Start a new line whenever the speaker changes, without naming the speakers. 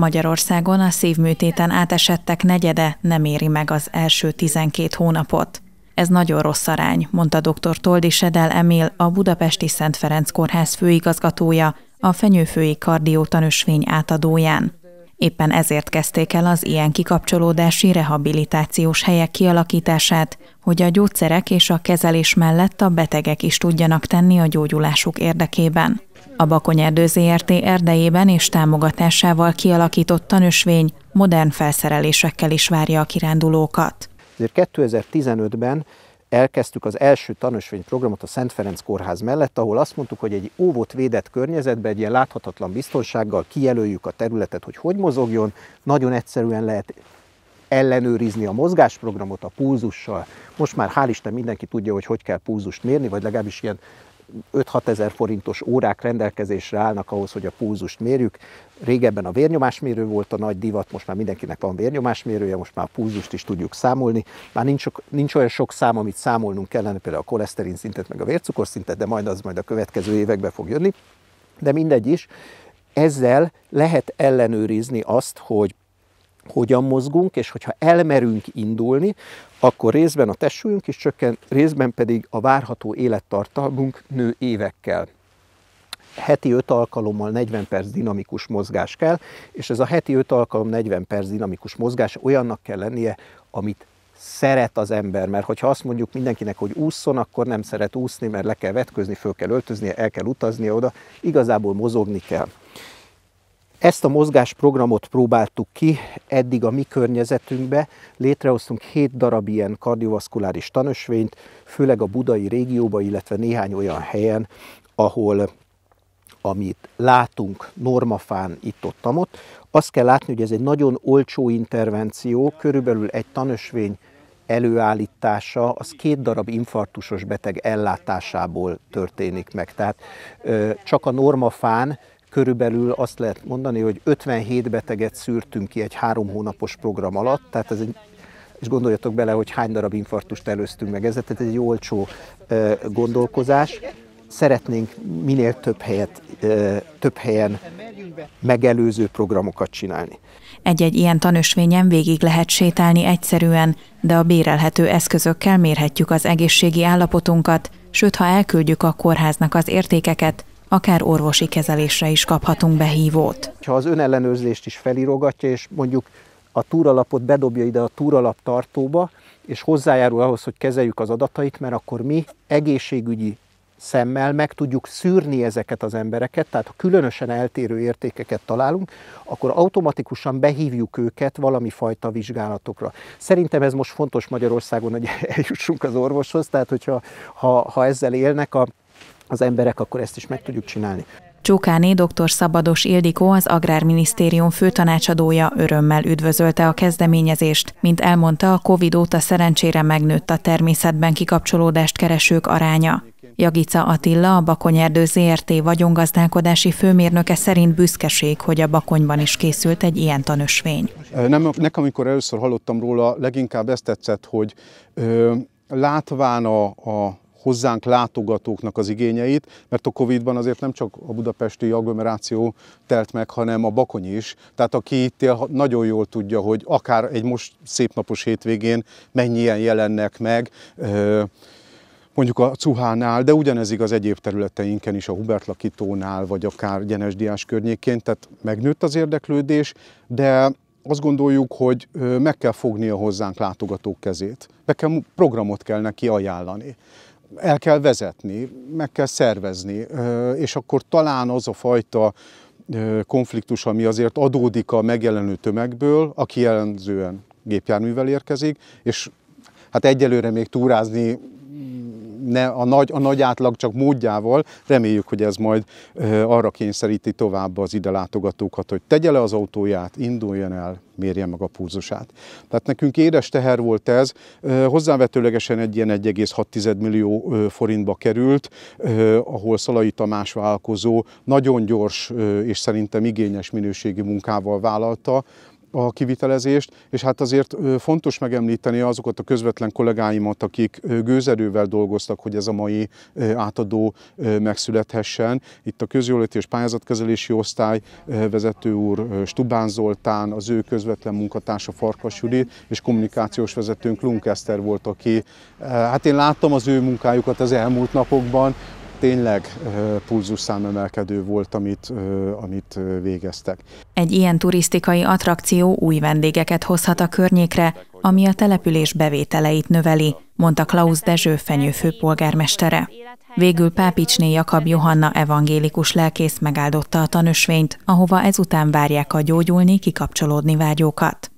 Magyarországon a szívműtéten átesettek negyede nem éri meg az első 12 hónapot. Ez nagyon rossz arány, mondta dr. Toldi Sedel Emil, a Budapesti Szent Ferenc Kórház főigazgatója, a fenyőfői kardiótanösvény átadóján. Éppen ezért kezdték el az ilyen kikapcsolódási rehabilitációs helyek kialakítását, hogy a gyógyszerek és a kezelés mellett a betegek is tudjanak tenni a gyógyulásuk érdekében. A Bakonyerdő ZRT erdejében és támogatásával kialakított tanösvény modern felszerelésekkel is várja a kirándulókat.
2015-ben elkezdtük az első tanösvényprogramot a Szent Ferenc Kórház mellett, ahol azt mondtuk, hogy egy óvott védett környezetben egy ilyen láthatatlan biztonsággal kijelöljük a területet, hogy hogy mozogjon, nagyon egyszerűen lehet ellenőrizni a mozgásprogramot a pulzussal. Most már hál' Isten mindenki tudja, hogy hogy kell pulzust mérni, vagy legalábbis ilyen 5-6 ezer forintos órák rendelkezésre állnak ahhoz, hogy a púzust mérjük. Régebben a vérnyomásmérő volt a nagy divat, most már mindenkinek van vérnyomásmérője, most már a púzust is tudjuk számolni. Már nincs, nincs olyan sok szám, amit számolnunk kellene, például a koleszterin szintet, meg a vércukorszintet, de majd az majd a következő években fog jönni. De mindegy is, ezzel lehet ellenőrizni azt, hogy hogyan mozgunk, és hogyha elmerünk indulni, akkor részben a testsúlyunk is csökken, részben pedig a várható élettartalmunk nő évekkel. Heti 5 alkalommal 40 perc dinamikus mozgás kell, és ez a heti 5 alkalom 40 perc dinamikus mozgás olyannak kell lennie, amit szeret az ember, mert hogyha azt mondjuk mindenkinek, hogy ússzon, akkor nem szeret úszni, mert le kell vetközni, föl kell öltöznie, el kell utaznia oda, igazából mozogni kell. Ezt a mozgásprogramot próbáltuk ki eddig a mi környezetünkbe. Létrehoztunk 7 darab ilyen kardiovaszkuláris tanösvényt, főleg a budai régióba, illetve néhány olyan helyen, ahol amit látunk normafán itt-ott-amott, azt kell látni, hogy ez egy nagyon olcsó intervenció, körülbelül egy tanösvény előállítása az két darab infarktusos beteg ellátásából történik meg. Tehát csak a normafán körülbelül azt lehet mondani, hogy 57 beteget szűrtünk ki egy három hónapos program alatt, tehát ez egy és gondoljatok bele, hogy hány darab infarktust előztünk meg ezzel, tehát ez egy olcsó gondolkozás. Szeretnénk minél több, helyet, több helyen megelőző programokat csinálni.
Egy-egy ilyen tanösvényen végig lehet sétálni egyszerűen, de a bérelhető eszközökkel mérhetjük az egészségi állapotunkat, sőt, ha elküldjük a kórháznak az értékeket, akár orvosi kezelésre is kaphatunk behívót.
Ha az önellenőrzést is felirogatja, és mondjuk a túralapot bedobja ide a túralap tartóba, és hozzájárul ahhoz, hogy kezeljük az adatait, mert akkor mi egészségügyi szemmel meg tudjuk szűrni ezeket az embereket, tehát ha különösen eltérő értékeket találunk, akkor automatikusan behívjuk őket valami fajta vizsgálatokra. Szerintem ez most fontos Magyarországon, hogy eljussunk az orvoshoz, tehát hogyha ha, ha ezzel élnek a az emberek, akkor ezt is meg tudjuk csinálni.
Csókáné dr. Szabados Ildikó, az Agrárminisztérium főtanácsadója örömmel üdvözölte a kezdeményezést. Mint elmondta, a COVID óta szerencsére megnőtt a természetben kikapcsolódást keresők aránya. Jagica Attila, a Bakonyerdő ZRT vagyongazdálkodási főmérnöke szerint büszkeség, hogy a Bakonyban is készült egy ilyen tanösvény.
Nem, nekem, amikor először hallottam róla, leginkább ezt tetszett, hogy ö, látván a, a hozzánk látogatóknak az igényeit, mert a Covid-ban azért nem csak a budapesti agglomeráció telt meg, hanem a Bakony is. Tehát aki itt él, nagyon jól tudja, hogy akár egy most szép napos hétvégén mennyien jelennek meg, mondjuk a Cuhánál, de ugyanez igaz egyéb területeinken is, a Hubert Lakitónál vagy akár Diás környékén, tehát megnőtt az érdeklődés, de azt gondoljuk, hogy meg kell fognia hozzánk látogatók kezét, meg kell, programot kell neki ajánlani el kell vezetni, meg kell szervezni, és akkor talán az a fajta konfliktus, ami azért adódik a megjelenő tömegből, aki jellemzően gépjárművel érkezik, és hát egyelőre még túrázni ne a, nagy, a nagy átlag csak módjával, reméljük, hogy ez majd arra kényszeríti tovább az ide látogatókat, hogy tegye le az autóját, induljon el, mérje meg a pulzusát. Tehát nekünk édes teher volt ez, hozzávetőlegesen egy ilyen 1,6 millió forintba került, ahol Szalai Tamás vállalkozó nagyon gyors és szerintem igényes minőségi munkával vállalta, a kivitelezést, és hát azért fontos megemlíteni azokat a közvetlen kollégáimat, akik gőzerővel dolgoztak, hogy ez a mai átadó megszülethessen. Itt a közjóléti és pályázatkezelési osztály vezető úr Stubán Zoltán, az ő közvetlen munkatársa Farkas Judit, és kommunikációs vezetőnk Lunk Eszter volt, aki, hát én láttam az ő munkájukat az elmúlt napokban, tényleg pulzusszámemelkedő volt, amit, amit végeztek.
Egy ilyen turisztikai attrakció új vendégeket hozhat a környékre, ami a település bevételeit növeli, mondta Klaus Dezső fenyő főpolgármestere. Végül Pápicsné Jakab Johanna evangélikus lelkész megáldotta a tanösvényt, ahova ezután várják a gyógyulni, kikapcsolódni vágyókat.